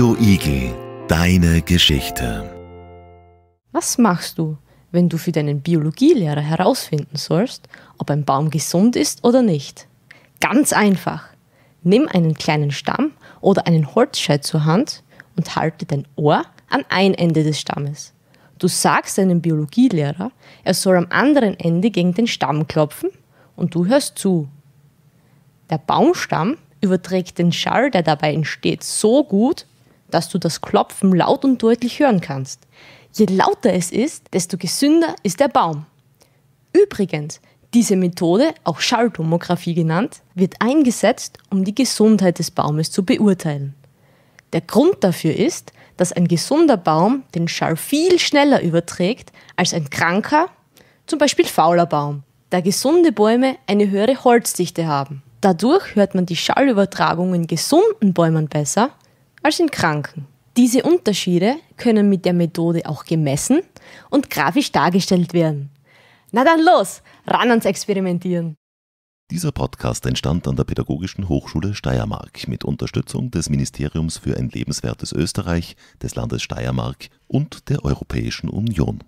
Radio Igel, deine Geschichte. Was machst du, wenn du für deinen Biologielehrer herausfinden sollst, ob ein Baum gesund ist oder nicht? Ganz einfach. Nimm einen kleinen Stamm oder einen Holzscheit zur Hand und halte dein Ohr an ein Ende des Stammes. Du sagst deinem Biologielehrer, er soll am anderen Ende gegen den Stamm klopfen und du hörst zu. Der Baumstamm überträgt den Schall, der dabei entsteht, so gut, dass du das Klopfen laut und deutlich hören kannst. Je lauter es ist, desto gesünder ist der Baum. Übrigens, diese Methode, auch Schalltomographie genannt, wird eingesetzt, um die Gesundheit des Baumes zu beurteilen. Der Grund dafür ist, dass ein gesunder Baum den Schall viel schneller überträgt als ein kranker, zum Beispiel fauler Baum, da gesunde Bäume eine höhere Holzdichte haben. Dadurch hört man die Schallübertragung in gesunden Bäumen besser als in Kranken. Diese Unterschiede können mit der Methode auch gemessen und grafisch dargestellt werden. Na dann los, ran ans Experimentieren! Dieser Podcast entstand an der Pädagogischen Hochschule Steiermark mit Unterstützung des Ministeriums für ein lebenswertes Österreich, des Landes Steiermark und der Europäischen Union.